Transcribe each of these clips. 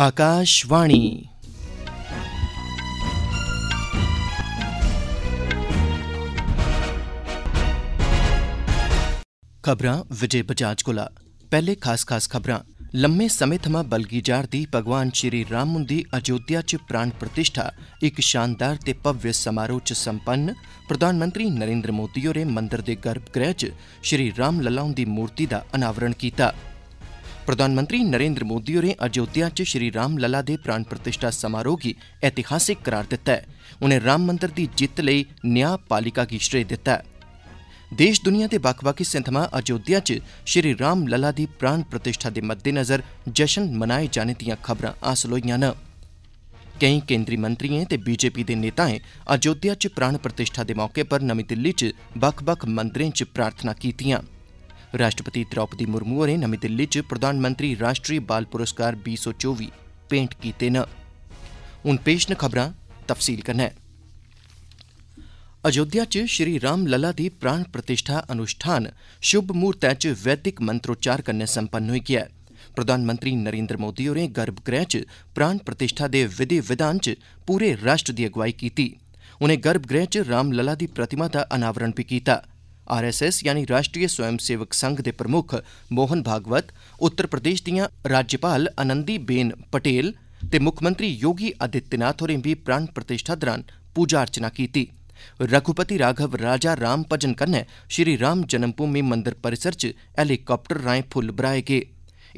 ਆਕਾਸ਼ਵਾਣੀ ਖਬਰਾਂ ਵਿਜੇ ਬਜਾਜ ਕੋਲਾ ਪਹਿਲੇ ਖਾਸ-ਖਾਸ ਖਬਰਾਂ ਲੰਮੇ ਸਮੇਂ ਤੋਂ ਬਲਗੀਜਾਰ ਦੀ ਭਗਵਾਨ ਸ਼੍ਰੀ ਰਾਮ ਦੀ ਅਯੋਧਿਆ 'ਚ ਪ੍ਰਾਣ ਪ੍ਰਤਿਸ਼ਠਾ ਇੱਕ ਸ਼ਾਨਦਾਰ ਤੇ ਭਵਯ ਸਮਾਰੋਹ 'ਚ ਸੰਪੰਨ ਪ੍ਰਧਾਨ ਮੰਤਰੀ ਨਰਿੰਦਰ ਮੋਦੀ ਹੋਰੇ ਮੰਦਰ ਦੇ ਗਰਭ ਗ੍ਰਹਿ 'ਚ ਸ਼੍ਰੀ ਰਾਮ ਲਲਾਉਂ ਦੀ ਮੂਰਤੀ ਦਾ ਅਨਾਵਰਣ ਕੀਤਾ प्रधानमंत्री नरेंद्र मोदी होरें अयोध्या च श्री राम लला दे प्राण प्रतिष्ठा समारोह गी ऐतिहासिक करार दित्ता ऐ उनें राम मंदर दी जित्त लेई न्याय पालिका गी श्रेय दित्ता ऐ देश दुनिया दे बक्ख बक्ख हिस्सें थमां अयोध्या च श्री राम लला दी प्राण प्रतिष्ठा दे मद्देनज़र जशन मनाए जाने दियां खबरां हासल होईयां न केईं केंद्री मंत्रियें ते बीजेपी दे नेताएं अयोध्या च प्राण प्रतिष्ठा दे मौके पर नमीं दिल्ली च बक्ख बक्ख मंदरें च प्रार्थना कीतियां राष्ट्रपति द्रौपदी मुर्मू होरें नमीं दिल्ली च प्रधानमंत्री राष्ट्री बाल पुरस्कार बीह् सौ चौबी भेंट कीते न हून पेश न खबरां तफसील कन्नै अयोध्या च श्री राम लला दी प्राण प्रतिष्ठा अनुष्ठान शुभ मुहूर्तै च वैदिक मंत्रोच्चार कन्नै संपन्न होई गेआ प्रधानमंत्री नरेन्द्र मोदी होरें गर्भगृह च प्राण प्रतिष्ठा दे विधि विधान च पूरे राष्ट्र दी अगुवाई कीती उनें गर्भगृह च रामलला दी प्रतिमा दा अनावरण बी कीता ਆਰਐਸਐਸ ਯਾਨੀ ਰਾਸ਼ਟਰੀ ਸਵੈਮ ਸੇਵਕ ਸੰਘ ਦੇ ਪ੍ਰਮੁੱਖ ਮੋਹਨ ਭਾਗਵਤ ਉੱਤਰ ਪ੍ਰਦੇਸ਼ ਦੀਆਂ ਰਾਜਪਾਲ ਆਨੰਦੀ ਬੇਨ ਪਟੇਲ ਤੇ ਮੁੱਖ ਮੰਤਰੀ ਯੋਗੀ ਆਦਿੱਤਿਆਨਾਥ ਹੋरें ਵੀ ਪ੍ਰਾਣ ਪ੍ਰਤਿਸ਼ਠਾ ਦੌਰਾਨ ਪੂਜਾ ਅਰਚਨਾ ਕੀਤੀ रघुपति राघव राजा राम भजन कन्नै श्री राम जन्मभूमि मंदिर परिसर च हेलीकाप्टर राय फुल बराए गए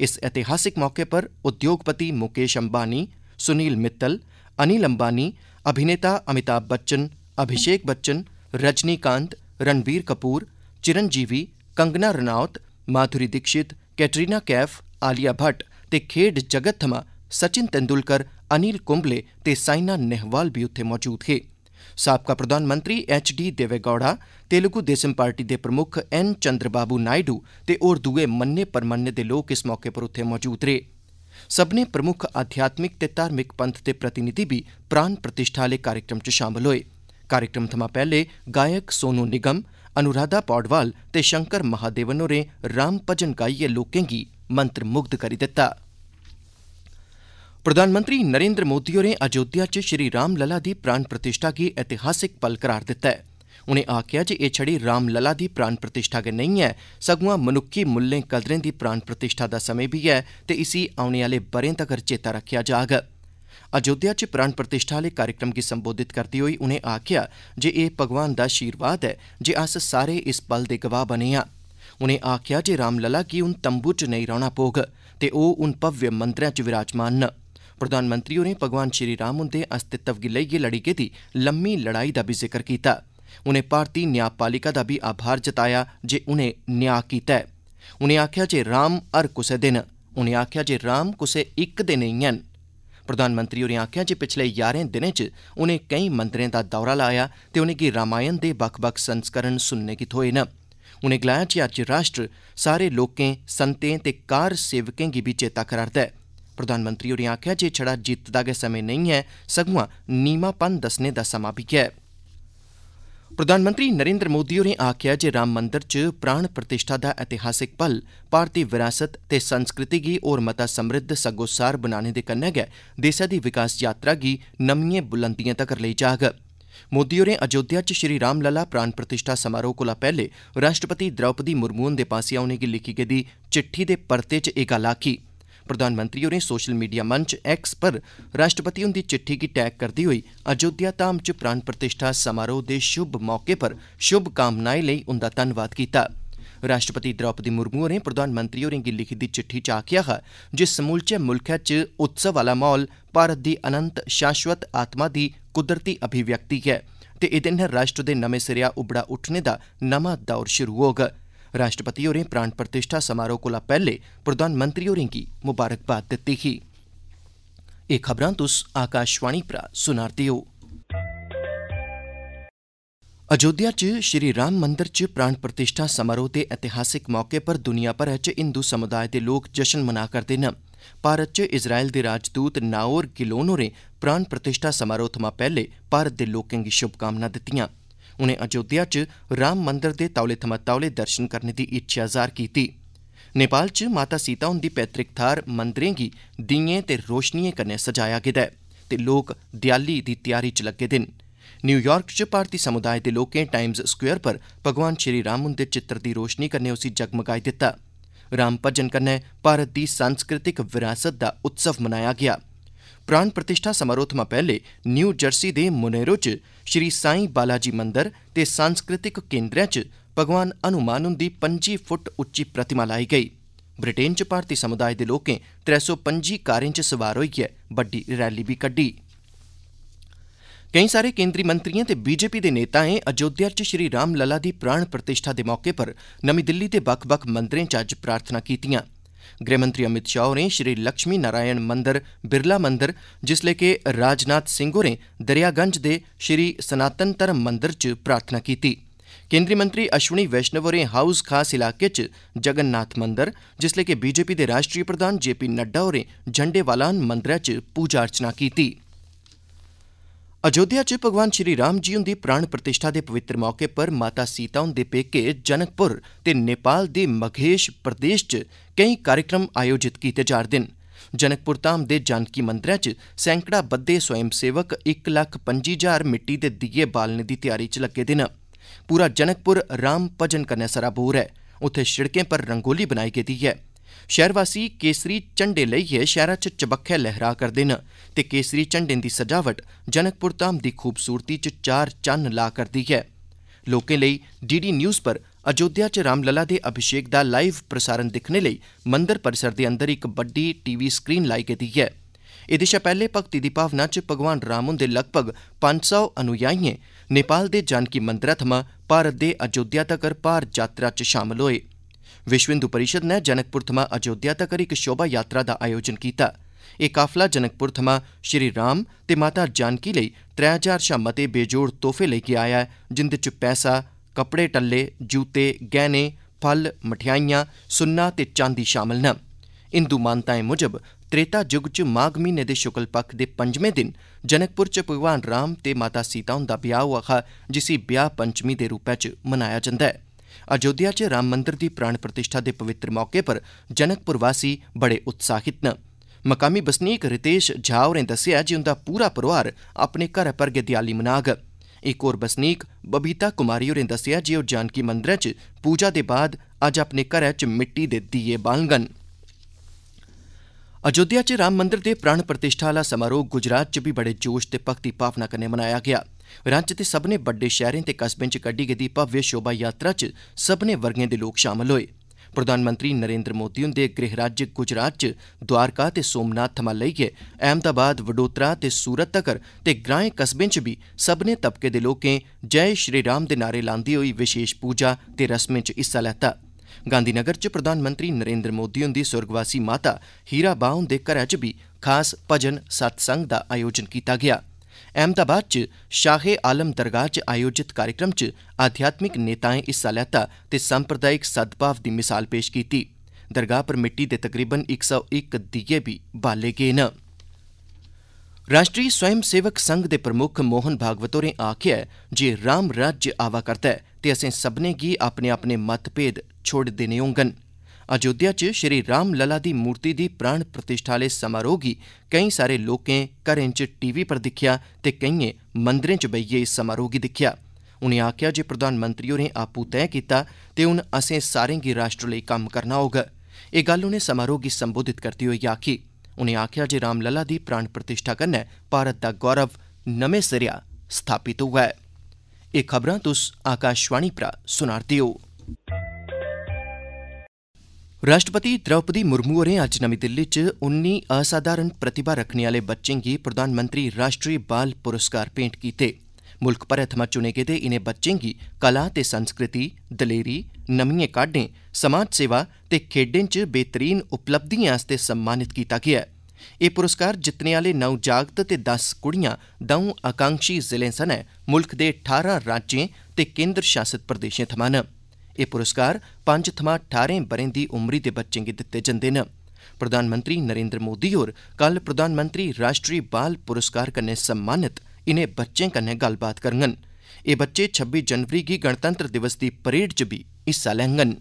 इस ऐतिहासिक मौके पर उद्योगपति मुकेश अंबानी सुनील मित्तल अनिल अंबानी अभिनेता अमिताभ बच्चन अभिषेक बच्चन रजनीकांत रणबीर कपूर चिरंजीवी कंगना रनौत माधुरी दीक्षित कैटरीना कैफ आलिया भट्ट ते खेड जगत थमां सचिन तेंदुलकर अनिल कुंबले ते साइना नेहवाल भी उत्थे मौजूद हे साबका प्रधानमंत्री H D Deve Gowda Telugu Desam party दे प्रमुख एन चंद्रबाबू नायडू ते और दुए मन्ने परमन्ने दे लोग इस मौके पर उत्थे मौजूद रेह् सबने प्रमुख आध्यात्मिक ते धार्मिक पंथ दे प्रतिनिधि भी प्राण प्रतिष्ठा आह्ले कार्यक्रम च शामिल होए कार्यक्रम थमां पैहले गायक सोनू निगम अनुराधा पौडवाल ते शंकर महादेवन होरें राम भजन गाइयै लोकें गी मंत्रमुग्ध करी दित्ता प्रधानमंत्री नरेन्द्र मोदी होरें अयोध्या च श्री राम लला दी प्राण प्रतिष्ठा गी ऐतिहासिक पल करार दित्ता ऐ उनें आखेआ जे एह् छड़ी राम लला दी प्राण प्रतिष्ठा गै नेईं ऐ सगुआं मनुक्खी मुल्लें कदरें दी प्राण प्रतिष्ठा दा समें बी ऐ ते इसी औने आह्ले ब'रें तगर चेता रक्खेआ जाग अयोध्या च प्राण प्रतिष्ठा आह्ले कार्यक्रम गी संबोधित करदे होई उनें आखेआ जे एह् भगवान दा शीरवाद ऐ जे अस सारे इस पल दे गवाह बने आं उनें आखेआ जे रामलला गी हून तम्बू च नेई रौह्ना पौग ते ओह् हून भव्य मंदरै च विराजमान न प्रधानमंत्री होरें भगवान श्री राम हुंदे अस्तित्व गी लेइयै लड़ी गेदी लम्मी लड़ाई दा बी जिक्र कीता उनें भारती न्यायपालिका दा बी आभार जताया जे उनें न्याऽ कीता ऐ उनें आखेआ जे राम हर कुसै दे न उनें आखेआ जे राम कुसै इक दे नेई हैन प्रधानमंत्री होरें आखेआ जे पिच्छले ञारें दिनें च उनें केई मंदरें दा दौरा लाया ते उनें'गी रामायण दे बक्ख बक्ख संस्करण सुनने गी थ्होए न उनें गलाया जे अज्ज राष्ट्र सारे लोकें संतें ते कार सेवकें गी बी चेता करा'रदा ऐ प्रधानमंत्री होरें आखेआ जे छड़ा जित्त दा गै समें नेईं ऐ सगुआं नीमापन दस्सने दा समां बी ऐ प्रधानमंत्री नरेन्द्र मोदी होरें आखेआ जे राम मंदर च प्राण प्रतिष्ठा दा ऐतिहासिक पल भारती विरासत ते संस्कृति गी होर मता समृद्ध सग्गोसार बनाने दे कन्नै गै देसै दी विकास यात्रा गी नमिएं बुलंदिएं तगर लेई जाग मोदी होरें अयोध्या च श्री रामलला प्राण प्रतिष्ठा समारोह कोला पैहले राष्ट्रपति द्रौपदी मुर्मू हुंदे पासेआ उनेंगी लिखी गेदी चिट्ठी दे परते च एह् गल्ल आखी प्रधानमंत्री होरें सोशल मीडिया मंच एक्स पर राष्ट्रपति हुंदी चिट्ठी गी टैग करदे होई अयोध्या धाम च प्राण प्रतिष्ठा समारोह दे शुभ मौके पर शुभ कामनाएं लेई उंदा धन्नवाद कीता राष्ट्रपति द्रौपदी मुर्मू होरें प्रधानमंत्री होरें गी लिखी दी चिट्ठी च आखेआ हा जे समूलचे मुल्खै च उत्सव आह्ला म्हौल भारत दी अनंत शाश्वत आत्मा दी कुदरती अभिव्यक्ति ऐ ते एह्दे नै राष्ट्र दे नमें सिरेआ उबड़ा उट्ठने दा नमां दौर शुरू होग राष्ट्रपति होरें प्राण प्रतिष्ठा समारोह कोला पैहले प्रधानमंत्री होरें गी मुबारकबाद दित्ती ही एह् खबरां तुस आकाशवाणी परा सुना'रदे ओ अयोध्या च श्री राम मंदर च प्राण प्रतिष्ठा समारोह दे ऐतिहासिक मौके पर दुनिया भरै च हिंदू समुदाय दे लोक जश्न मना करदे न भारत च इजराइल दे राजदूत नाओर गिलोन होरें प्राण प्रतिष्ठा समारोह थमां पैहले भारत दे लोकें गी शुभकामनां दित्तिआं उनें अयोध्या च राम मंदर दे तौले थमां तौले दर्शन करने दी इच्छेआ जाहर कीती नेपाल च माता सीता हुंदी पैतृक थाह्र मंदरें गी दीएं ते रोशनिएं कन्नै सजाया गेदा ऐ ते लोक देआली दी तैयारी च लग्गे दे न न्यूयार्क च भारती समुदाय दे लोकें टाइम्स स्क्वेयर पर भगवान श्री राम हुंदे चित्तर दी रोशनी कन्नै उसी जगमगाई दित्ता राम भजन कन्नै भारत दी सांस्कृतिक विरासत दा उत्सव मनाया गेआ પ્રાણ ਸਮਾਰੋਹ ਤੋਂ ਪਹਿਲੇ ਨਿਊ ਜਰਸੀ ਦੇ ਮੁਨੇਰੋ 'ਚ ਸ਼੍ਰੀ ਸਾਈਂ ਬਾਲਾਜੀ ਮੰਦਿਰ ਤੇ ਸੰਸਕ੍ਰਿਤਿਕ ਕੇਂਦਰਾਂ 'ਚ ਭਗਵਾਨ ਹਨੂਮਾਨ ਦੀ 25 ਫੁੱਟ ਉੱਚੀ ਪ੍ਰਤਿਮਾ ਲਾਈ ਗਈ ਬ੍ਰਿਟੇਨ 'ਚ ਭਾਰਤੀ ਸਮੁਦਾਇ ਦੇ ਲੋਕੇ 325 ਕਾਰਾਂ 'ਚ ਸਵਾਰ ਹੋਈਏ ਵੱਡੀ ਰੈਲੀ ਵੀ ਕੱਢੀ ਕਈ ਸਾਰੇ ਕੇਂਦਰੀ ਮੰਤਰੀਆਂ ਤੇ ਬੀਜੇਪੀ ਦੇ ਨੇਤਾਏ ਅਯੋਧਿਆ 'ਚ ਸ਼੍ਰੀ ਰਾਮ ਲਲਾ ਦੀ ਪ੍ਰਾਣ ਪ੍ਰਤਿਸ਼ਠਾ ਦੇ ਮੌਕੇ 'ਪਰ ਨਵੀਂ ਦਿੱਲੀ ਦੇ ਬਖ-ਬਖ ਮੰਦਰਾਂ 'ਚ ਅੱਜ ਪ੍ਰਾਰਥਨਾ ਕੀਤੀਆਂ ਗ੍ਰਹਿ ਮੰਤਰੀ ਅਮਿਤ ਸ਼ਾਹ ਹੋਰੇ ਸ਼੍ਰੀ ਲక్ష్ਮੀ ਨਾਰਾਇਣ ਮੰਦਰ ਬਿਰਲਾ ਮੰਦਰ ਲਈ ਕਿ ਰਾਜਨਾਥ ਸਿੰਘ ਹੋਰੇ ਦਰਿਆਗੰਜ ਦੇ ਸ਼੍ਰੀ ਸਨਾਤਨ ਧਰਮ ਮੰਦਰ ਚ ਪ੍ਰਾਰਥਨਾ ਕੀਤੀ ਕੇਂਦਰੀ ਮੰਤਰੀ ਅਸ਼ਵਨੀ ਵੈਸ਼ਨਵ ਹੋਰੇ ਹਾਊਸ ਖਾਸ ਇਲਾਕੇ ਚ ਜਗਨਨਾਥ ਮੰਦਰ ਲਈ ਕਿ ਬੀਜੇਪੀ ਦੇ ਰਾਸ਼ਟਰੀ ਪ੍ਰਧਾਨ ਜੇਪੀ ਨੱਡਾ ਹੋਰੇ ਝੰਡੇ ਵਾਲਾਨ ਮੰਦਿਰ ਚ ਪੂਜਾ ਅਰਚਨਾ ਕੀਤੀ अयोध्या च भगवान श्री राम जी हुंदी प्राण प्रतिष्ठा दे पवित्र मौके पर माता सीता हुंदे पेके जनकपुर ते नेपाल दे मघेश प्रदेश च केईं कार्यक्रम आयोजित कीते जा'रदे न जनकपुर धाम दे जानकी मंदरै च सैंकड़ा बद्दे स्वयंसेवक इक लक्ख पंजी ज्हार मिट्टी दे दीये बालने दी तैयारी च लग्गे दे न पूरा जनकपुर राम भजन कन्नै सराबोर ऐ उत्थें शिड़कें पर रंगोली बनाई गेदी ऐ ਸ਼ਹਿਰ ਵਾਸੀ ਕੇਸਰੀ ਝੰਡੇ ਲਈਏ ਸ਼ਹਿਰਾਂ 'ਚ ਚਬੱਖੇ ਲਹਿਰਾ ਕਰਦੇ ਨੇ ਤੇ ਕੇਸਰੀ ਝੰਡੇ ਦੀ ਸਜਾਵਟ ਜਨਕਪੁਰ ਧਾਮ ਦੀ ਖੂਬਸੂਰਤੀ 'ਚ ਚਾਰ ਚੰਨ ਲਾ ਕਰਦੀ ਹੈ ਲੋਕਾਂ ਲਈ ਡੀਡੀ ਨਿਊਜ਼ ਪਰ ਅਜੋਧਿਆ 'ਚ ਰਾਮਲਲਾ ਦੇ ਅਭਿਸ਼ੇਕ ਦਾ ਲਾਈਵ ਪ੍ਰਸਾਰਣ ਦੇਖਣ ਲਈ ਮੰਦਰ ਪਰਿਸਰ ਦੇ ਅੰਦਰ ਇੱਕ ਵੱਡੀ ਟੀਵੀ ਸਕਰੀਨ ਲਾਈ ਕੀਤੀ ਹੈ ਇਹਦੇ ਸ਼ਾ ਪਹਿਲੇ ਭਗਤੀ ਦੀ ਭਾਵਨਾ 'ਚ ਭਗਵਾਨ ਰਾਮ ਦੇ ਲਗਭਗ 500 ਅਨੁਯਾਈਏ ਨੇਪਾਲ ਦੇ ਜਾਨਕੀ ਮੰਦਿਰਾਂ ਥਮਾ ਭਾਰਤ ਦੇ ਅਜੋਧਿਆ ਤੱਕ ਭਾਰ ਯਾਤਰਾ 'ਚ ਸ਼ਾਮਲ ਹੋਏ विश्व हिंदू परिषद नै जनकपुर थमां अयोध्या तक्कर इक शोभा यात्रा दा आयोजन कीता एह् काफला जनकपुर थमां श्री राम ते माता जानकी लेई त्रै हजार शा मते बेजोड़ तोहफे लेइयै आया ऐ जिंदे च पैसा कपड़े टल्ले जूते गैह्ने फल मठेआइयां सुन्ना ते चांदी शामल न हिंदू मानताएं मुजब त्रेता जुग च माघ म्हीने दे शुक्ल पक्ख दे पंजमें दिन जनकपुर च भगवान राम ते माता सीता हुंदा ब्याह् होआ हा जिसी ब्याह् पंचमी दे रूपै च मनाया जंदा ऐ अयोध्या च राम मंदर दी प्राण प्रतिष्ठा दे पवित्र मौके पर जनकपुर वासी बड़े उत्साहित न मकामी बसनीक रितेश झा होरें दस्सेआ जे उंदा पूरा परोआर अपने घरै पर गै देआली मनाग इक होर बसनीक बबीता कुमारी होरें दस्सेआ जे ओह् जानकी मंदरै च पूजा दे बाद अज्ज अपने घरै च मिट्टी दे दीये बालङन अयोध्या च राम मंदर दे प्राण प्रतिष्ठा आह्ला समारोह गुजरात च बी बड़े जोश ते भक्ति भावना कन्नै मनाया गेआ राज्य दे सब्मनें बड्डे शैहरें ते कस्बें च कड्डी गेदी भव्य शोभा यात्रा च सब्मनें वर्गें दे लोक शामल होए प्रधानमंत्री नरेन्द्र मोदी हुंदे गृह राज्य गुजरात च द्वारका ते सोमनाथ थमां लेइयै अहमदाबाद वडोदरा ते सूरत तक्कर ते ग्राएं कस्बें च बी सब्मनें तबके दे लोकें जय श्री राम दे नारे लांदे होई विशेष पूजा ते रस्में च हिस्सा लैता गांधीनगर च प्रधानमंत्री नरेन्द्र मोदी हुंदी सुर्गवासी माता हीराबा हुंदे घरै च बी खास भजन सत्संग दा आयोजन कीता गेआ हा अहमदाबाद च शाह ए आलम दरगाह च आयोजित कार्यक्रम च अध्यात्मिक नेताएं हिस्सा लैता ते सांप्रदायिक सद्भाव दी मिसाल पेश कीती दरगाह पर मिट्टी दे तकरीबन इक सौ इक दीये बी बाले गे न राष्ट्री स्वयं सेवक संघ दे प्रमुक्ख मोहन भागवत होरें आखेआ ऐ जे राम राज्य आवा करदा ऐ ते असें सब्भनें गी अपने अपने मतभेद छोड़ी देने होङन अयोध्या च श्री राम लला दी मूर्ति दी प्राण प्रतिष्ठा आह्ले समारोह गी केईं सारे लोकें घरें च टीवी पर दिक्खेआ ते केइएं मंदरें च बेहियै इस समारोह गी दिक्खेआ उनें आखेआ जे प्रधानमंत्री होरें आपूं तैय कीता ते हून असें सारें गी राष्ट्र लेई कम्म करना होग एह् गल्ल उनें समारोह गी संबोधित करदे होई आखी उनें आखेआ जे रामलला दी प्राण प्रतिष्ठा कन्नै भारत दा गौरव नमें सिरेआ स्थापित होआ ऐ एह् खबरां तुस आकाशवाणी परा सुना'रदे ओ राष्ट्रपति द्रौपदी मुर्मू होरें अज्ज नमीं दिल्ली च उन्नी असाधारण प्रतिभा रक्खने आले बच्चें गी प्रधानमंत्री राष्ट्री बाल पुरस्कार भेंट कीते मुल्ख भरै थमां चुने गेदे इनें बच्चें गी कला ते संस्कृति दलेरी नमिएं काड्डें समाज सेवा ते खेड्डें च बेहतरीन उपलब्धिएं आस्तै सम्मानित कीता गेआ ऐ एह् पुरस्कार जित्तने आले नौ जागत ते दस कुड़ियां दौं आकांक्षी जिलें सने मुल्ख दे ठारां राज्यें ते केन्द्र शासित प्रदेशें थमां न एह् पुरस्कार पंज थमां ठारें ब'रें दी उम्री दे बच्चें गी दित्ते जंदे न प्रधानमंत्री नरेन्द्र मोदी होर कल प्रधानमंत्री राष्ट्री बाल पुरस्कार कन्नै सम्मानित इनें बच्चें कन्नै गल्लबात करङन एह् बच्चे छब्बी जनवरी गी गणतंत्र दिवस दी परेड च बी हिस्सा लैङन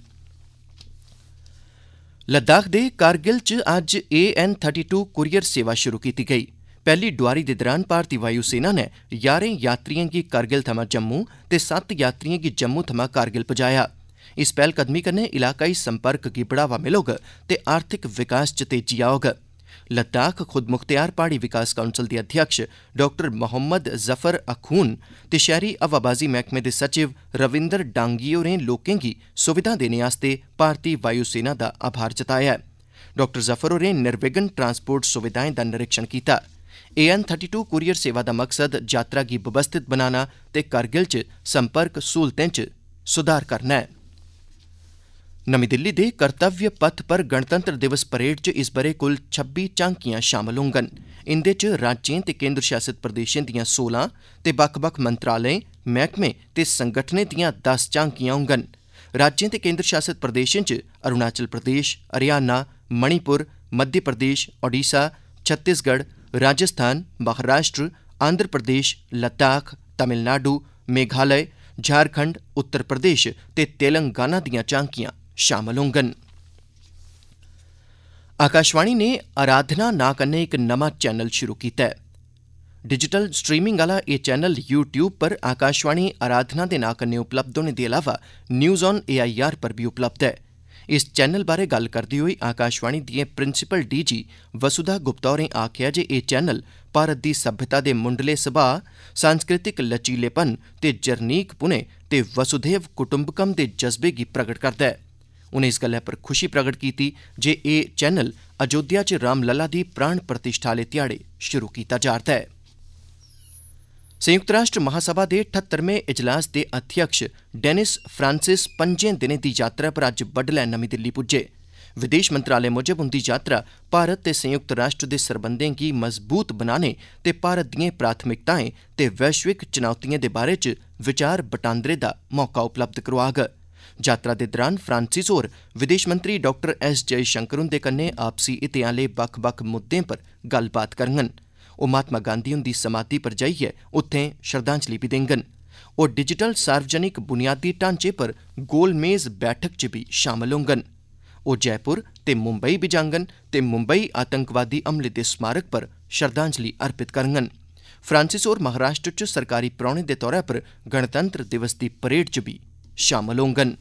लद्दाख दे कारगिल च अज्ज A N thirty two courier सेवा शुरु कीती गेई पैहली डोआरी दे दरान भारती वायु सेना नै ञारें यात्रिएं गी कारगिल थमां जम्मू ते सत्त यात्रिएं गी जम्मू थमां कारगिल पजाया इस पैह्लकदमी कन्नै इलाकाई संपर्क गी बढ़ावा मिलोग ते आर्थिक विकास च तेजी औग लद्दाख खुद मुख्तयार प्हाड़ी विकास काउंसल दे अध्यक्ष डॉ मोहम्मद जफर अखून ते शहरी हवाबाजी मैह्कमे दे सचिव रविंदर डांगी होरें लोकें गी सुविधा देने आस्तै भारती वायु सेना दा आभार जताया ऐ डॉ जफर होरें निर्विघ्न ट्रांसपोर्ट सुविधाएं दा निरीक्षण कीता एएन 32 थर्टी कुरियर सेवा दा मकसद यात्रा गी व्यवस्थित बनाना ते कारगिल च संपर्क स्हूलतें च सुधार करना ऐ नमीं दिल्ली दे कर्तव्य पथ पर गणतंत्र दिवस परेड च इस ब'रे कुल 26 झांकियां शामल होंगन इंदे च राज्यें ते केंद्र शासित प्रदेशें दियां 16 ते बक्ख बक्ख मंत्रालयें महकमे ते संगठनें दियां 10 झांकियां होंगन राज्यें ते केंद्र शासित प्रदेशें च अरुणाचल प्रदेश हरियाणा मणिपुर मध्य प्रदेश ओडिशा छत्तीसगढ़ राजस्थान महाराष्ट्र आंध्र प्रदेश लद्दाख तमिलनाडु मेघालय झारखंड उत्तर प्रदेश ते तेलंगाना दियां झांकियां शामल होंगन आकाशवाणी ने आराधना ना कन्नै एक नमां चैनल शुरू कीता है डिजिटल स्ट्रीमिंग आह्ला एह् चैनल यू पर आकाशवाणी आराधना दे नां कन्नै उपलब्ध होने दे अलावा न्यूज ऑन एआईआर पर भी उपलब्ध है इस चैनल बारै गल्ल करदे होई आकाशवाणी दिएं प्रिंसिपल डीजी वसुधा गुप्ता होरें आखेआ जे एह् चैनल भारत दी सभ्यता दे मुंडले सभाऽ सांस्कृतिक लचीलेपन ते जरनीक पुने ते वसुधैव कुटुम्बकम दे जज्बे गी प्रगट करदा ऐ उनें इस गल्लै पर खुशी प्रगट कीती जे एह् चैनल अयोध्या च रामलला दी प्राण प्रतिष्ठा आह्ले ध्याड़े शुरु कीता जा'रदा ऐ संयुक्त राष्ट्र महासभा दे ठत्तरमें इजलास दे अध्यक्ष डेनिस फ्रांसिस पंजें दिनें दी यात्रा पर अज्ज बड्डलै नमीं दिल्ली पुज्जे विदेश मंत्रालय मुजब उंदी यात्रा भारत ते संयुक्त राष्ट्र दे सरबंधें गी मजबूत बनाने ते भारत दिएं प्राथमिकताएं ते वैश्विक चुनौतिएं दे बारै च विचार बटांदरे दा मौका उपलब्ध करोआग यात्रा दे दौरान फ्रांसिस होर विदेश मंत्री डॉ एस जयशंकर हुंदे कन्नै आपसी हितें आह्ले बक्ख बक्ख मुद्दें पर गल्लबात करङन ओह् महात्मा गांधी हुंदी समाधि पर जाइयै उत्थें श्रद्धांजलि बी देङन ओह् डिजिटल सार्वजनिक बुनियादी ढांचे पर गोलमेज बैठक च बी शामल होङन ओह् जयपुर ते मुंबई बी जाङन ते मुंबई आतंकवादी हमले दे स्मारक पर श्रद्धांजलि अर्पित करङन फ्रांसिस होर महाराष्ट्र च सरकारी परौह्ने दे तौर पर गणतंत्र दिवस दी परेड च बी शामल होङन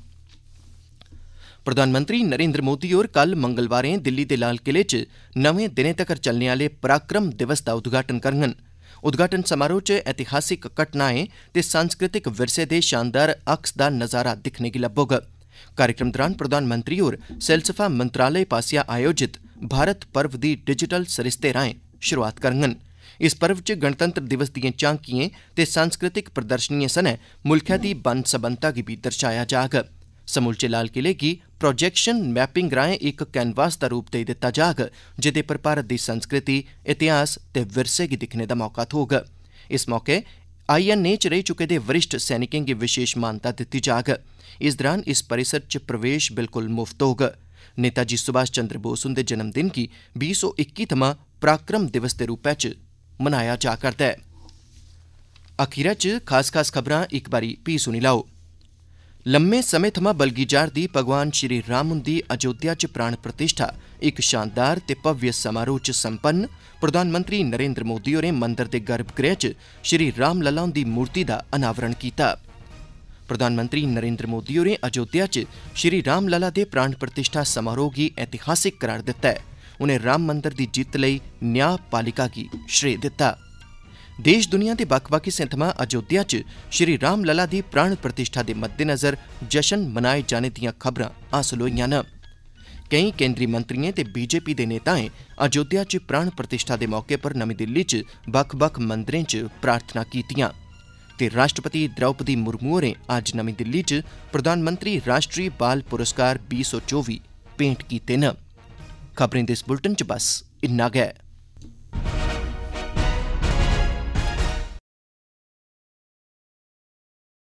प्रधानमंत्री नरेन्द्र मोदी होर कल मंगलवारें दिल्ली दे लाल किले च नमें दिनें तक्कर चलने आह्ले पराक्रम दिवस दा उद्घाटन करङन उद्घाटन समारोह च ऐतिहासिक घटनाएं ते सांस्कृतिक विरसे दे शानदार अक्स दा नज़ारा दिक्खने गी लब्बोग कार्यक्रम दौरान प्रधानमंत्री होर सैलसफा मंत्रालय पासेआ आयोजित भारत पर्व दी डिजिटल सरिस्ते राएं शुरूआत करङन इस पर्व च गणतंत्र दिवस दिएं झांकिएं ते सांस्कृतिक प्रदर्शनिएं सने मुल्खै दी बन्न सबन्नता गी बी दर्शाया जाग समूलचे लाल किले गी प्रोजेक्शन मैपिंग राएं इक कैनवास दा रूप देई दित्ता जाग जेह्दे पर भारत दी संस्कृति इतिहास ते विरसे गी दिक्खने दा मौका थ्होग इस मौके आईएनए च रेई चुके दे वरिष्ठ सैनिकें गी विशेष मानता दित्ती जाग इस दौरान इस परिसर च प्रवेश बिल्कुल मुफ्त होग नेताजी सुभाष चंद्र बोस हुंदे जन्मदिन गी बीह् सौ इक्की थमां पराक्रम दिवस दे रूपै च मनाया जा करदा ऐ अखीरा च खास खास खबरां इक बारी फ्ही सुनी लाओ ਲੰਮੇ ਸਮੇਂ ਤੋਂ ਬਲਗੀਜਾਰ ਦੀ ਭਗਵਾਨ ਸ਼੍ਰੀ ਰਾਮ ਦੀ ਅਯੋਧਿਆ 'ਚ ਪ੍ਰਾਣ ਪ੍ਰਤਿਸ਼ਠਾ ਇੱਕ ਸ਼ਾਨਦਾਰ ਤੇ ਭਵਯ ਸਮਾਰੋਹ 'ਚ ਸੰਪੰਨ ਪ੍ਰਧਾਨ ਮੰਤਰੀ ਨਰਿੰਦਰ ਮੋਦੀ ਹੋਰੇ ਮੰਦਰ ਦੇ ਗਰਭਗ੍ਰਹਿ 'ਚ ਸ਼੍ਰੀ ਰਾਮ ਲਲਾ ਦੀ ਮੂਰਤੀ ਦਾ ਅਨਾਵਰਣ ਕੀਤਾ। ਪ੍ਰਧਾਨ ਮੰਤਰੀ ਨਰਿੰਦਰ ਮੋਦੀ ਹੋਰੇ ਅਯੋਧਿਆ 'ਚ ਸ਼੍ਰੀ ਰਾਮ ਲਲਾ ਦੇ ਪ੍ਰਾਣ ਪ੍ਰਤਿਸ਼ਠਾ ਸਮਾਰੋਹ ਗੀ ਇਤਿਹਾਸਿਕ ਕਰਾਰ ਦਿੱਤਾ ਹੈ। ਉਹਨੇ ਰਾਮ ਮੰਦਰ ਦੀ ਜਿੱਤ ਲਈ ਨਿਆਂ ਪਾਲਿਕਾ ਕੀ ਸ਼੍ਰੇ ਦਿੱਤਾ। ਦੇਸ਼ ਦੁਨੀਆ ਦੇ ਵੱਖ-ਵੱਖ ਹਿੱਸਿਆਂ ਅਜੋਧਿਆ 'ਚ ਸ਼੍ਰੀ ਰਾਮ ਲਲਾ ਦੀ ਪ੍ਰਾਣ ਪ੍ਰਤਿਸ਼ਠਾ ਦੇ ਮੱਦੇਨਜ਼ਰ ਜਸ਼ਨ ਮਨਾਏ ਜਾਣੇ ਦੀਆਂ ਖਬਰਾਂ ਹਾਸਲ ਹੋਈਆਂ ਨੇ ਕਈ ਕੇਂਦਰੀ ਮੰਤਰੀਆਂ ਤੇ ਬੀਜੇਪੀ ਦੇ ਨੇਤਾਏ ਅਜੋਧਿਆ 'ਚ ਪ੍ਰਾਣ ਪ੍ਰਤਿਸ਼ਠਾ ਦੇ ਮੌਕੇ 'ਪਰ ਨਵੀਂ ਦਿੱਲੀ 'ਚ ਬਖ-ਬਖ ਮੰਦਰਾਂ 'ਚ ਪ੍ਰਾਰਥਨਾ ਕੀਤੀਆਂ ਤੇ ਰਾਸ਼ਟਰਪਤੀ ਦ੍ਰੌਪਦੀ ਮੁਰਮੂ ਹੋਰੇ ਅੱਜ ਨਵੀਂ ਦਿੱਲੀ 'ਚ ਪ੍ਰਧਾਨ ਮੰਤਰੀ ਰਾਸ਼ਟਰੀ ਬਾਲ ਪੁਰਸਕਾਰ 2024 ਪੇਂਟ ਕੀਤੇ ਨੇ ਖਬਰਾਂ ਦੇ ਇਸ ਬੁਲਟਨ 'ਚ ਬਸ ਇੰਨਾ ਗਿਆ